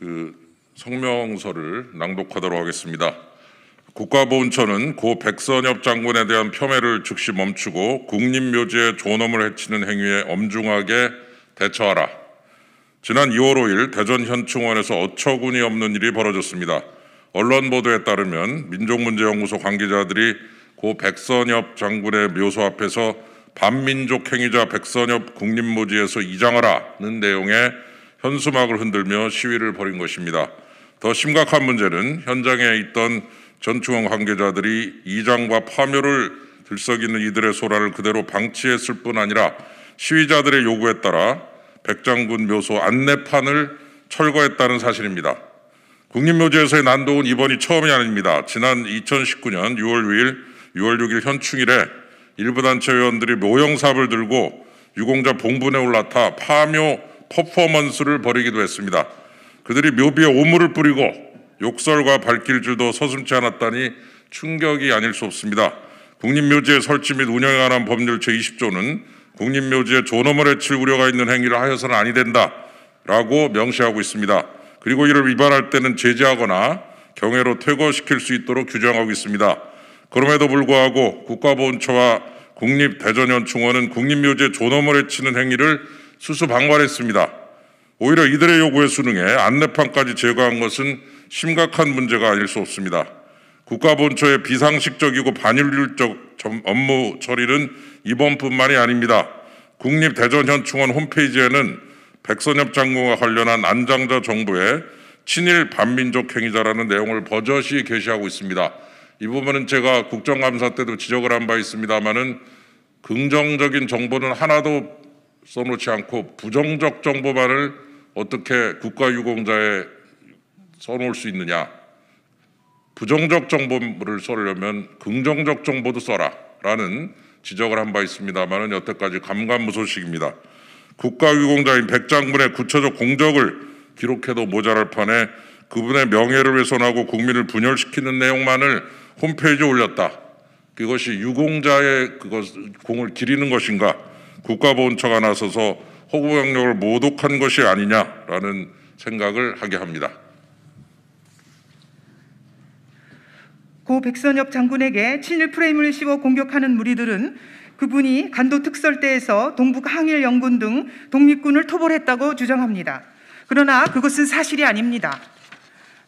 그 성명서를 낭독하도록 하겠습니다. 국가보훈처는 고 백선엽 장군에 대한 폄훼를 즉시 멈추고 국립묘지에 존엄을 해치는 행위에 엄중하게 대처하라. 지난 2월 5일 대전 현충원에서 어처구니 없는 일이 벌어졌습니다. 언론 보도에 따르면 민족문제연구소 관계자들이 고 백선엽 장군의 묘소 앞에서 반민족 행위자 백선엽 국립묘지에서 이장하라는 내용의 현수막을 흔들며 시위를 벌인 것입니다. 더 심각한 문제는 현장에 있던 전충원 관계자들이 이장과 파묘를 들썩이는 이들의 소란을 그대로 방치했을 뿐 아니라 시위자들의 요구에 따라 백장군 묘소 안내판을 철거했다는 사실입니다. 국립묘지에서의 난동은 이번이 처음이 아닙니다. 지난 2019년 6월 9일, 6월 6일 현충일에 일부 단체 회원들이 모형삽을 들고 유공자 봉분에 올라타 파묘 퍼포먼스를 벌이기도 했습니다. 그들이 묘비에 오물을 뿌리고 욕설과 밝힐 줄도 서슴지 않았다니 충격이 아닐 수 없습니다. 국립묘지의 설치 및 운영에 관한 법률 제20조는 국립묘지에 존엄을 해칠 우려가 있는 행위를 하여서는 아니 된다라고 명시하고 있습니다. 그리고 이를 위반할 때는 제재하거나 경외로 퇴거시킬 수 있도록 규정하고 있습니다. 그럼에도 불구하고 국가보훈처와 국립대전연충원은 국립묘지에 존엄을 해치는 행위를 수스 방관했습니다. 오히려 이들의 요구에 순응해 안내판까지 제거한 것은 심각한 문제가 아닐 수 없습니다. 국가 본처의 비상식적이고 반일률적 업무 처리는 이번뿐만이 아닙니다. 국립대전현충원 홈페이지에는 백선엽 장군과 관련한 안장자 정부의 친일 반민족 행위자라는 내용을 버젓이 게시하고 있습니다. 이 부분은 제가 국정감사 때도 지적을 한 바 있습니다만은 긍정적인 정보는 하나도 써놓지 않고 부정적 정보만을 어떻게 국가유공자에 써놓을 수 있느냐. 부정적 정보를 써려면 긍정적 정보도 써라 라는 지적을 한 바 있습니다만 여태까지 감감무소식입니다. 국가유공자인 백장군의 구체적 공적을 기록해도 모자랄 판에 그분의 명예를 훼손하고 국민을 분열시키는 내용만을 홈페이지에 올렸다. 그것이 유공자의 그것 공을 기리는 것인가? 국가보훈처가 나서서 호구 영역을 모독한 것이 아니냐라는 생각을 하게 합니다. 고 백선엽 장군에게 친일 프레임을 씌워 공격하는 무리들은 그분이 간도 특설대에서 동북 항일 영군 등 독립군을 토벌했다고 주장합니다. 그러나 그것은 사실이 아닙니다.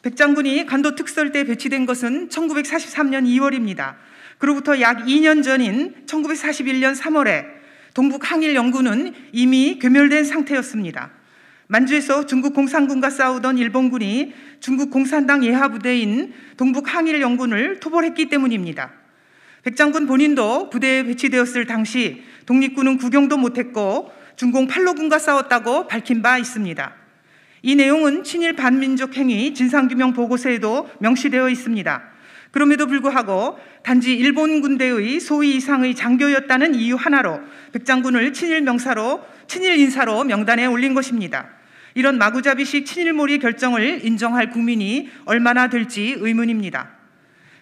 백 장군이 간도 특설대에 배치된 것은 1943년 2월입니다. 그로부터 약 2년 전인 1941년 3월에 동북항일연구는 이미 괴멸된 상태였습니다. 만주에서 중국 공산군과 싸우던 일본군이 중국 공산당 예하 부대인 동북항일연구를 토벌했기 때문입니다. 백장군 본인도 부대에 배치되었을 당시 독립군은 구경도 못했고 중공 팔로군과 싸웠다고 밝힌 바 있습니다. 이 내용은 친일 반민족 행위 진상규명 보고서에도 명시되어 있습니다. 그럼에도 불구하고 단지 일본 군대의 소위 이상의 장교였다는 이유 하나로 백장군을 친일 명사로 친일 인사로 명단에 올린 것입니다. 이런 마구잡이식 친일몰이 결정을 인정할 국민이 얼마나 될지 의문입니다.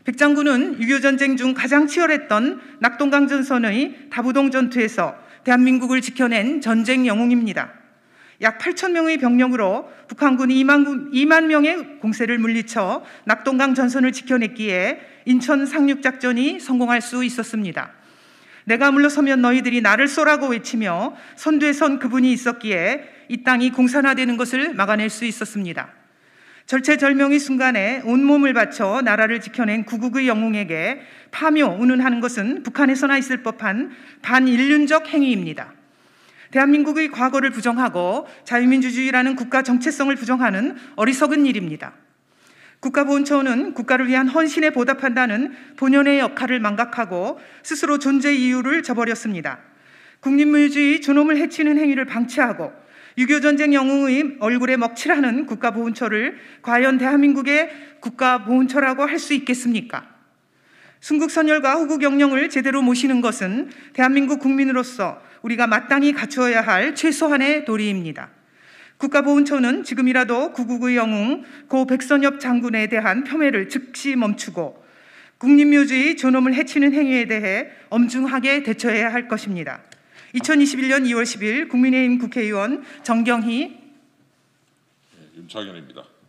백장군은 6 2 5 전쟁 중 가장 치열했던 낙동강 전선의 다부동 전투에서 대한민국을 지켜낸 전쟁 영웅입니다. 약 8천 명의 병력으로 북한군이 2만, 2만 명의 공세를 물리쳐 낙동강 전선을 지켜냈기에 인천 상륙작전이 성공할 수 있었습니다. 내가 물러서면 너희들이 나를 쏘라고 외치며 선두에 선 그분이 있었기에 이 땅이 공산화되는 것을 막아낼 수 있었습니다. 절체절명의 순간에 온몸을 바쳐 나라를 지켜낸 구국의 영웅에게 파묘, 운운하는 것은 북한에서나 있을 법한 반인륜적 행위입니다. 대한민국의 과거를 부정하고 자유민주주의라는 국가 정체성을 부정하는 어리석은 일입니다. 국가보훈처는 국가를 위한 헌신에 보답한다는 본연의 역할을 망각하고 스스로 존재 이유를 저버렸습니다. 국립물주의 존엄을 해치는 행위를 방치하고 유교전쟁 영웅의 얼굴에 먹칠하는 국가보훈처를 과연 대한민국의 국가보훈처라고 할 수 있겠습니까? 순국선열과 후국영령을 제대로 모시는 것은 대한민국 국민으로서 우리가 마땅히 갖추어야 할 최소한의 도리입니다. 국가보훈처는 지금이라도 구국의 영웅 고 백선엽 장군에 대한 폄훼를 즉시 멈추고 국립묘지의 존엄을 해치는 행위에 대해 엄중하게 대처해야 할 것입니다. 2021년 2월 10일 국민의힘 국회의원 정경희 네, 임차견입니다.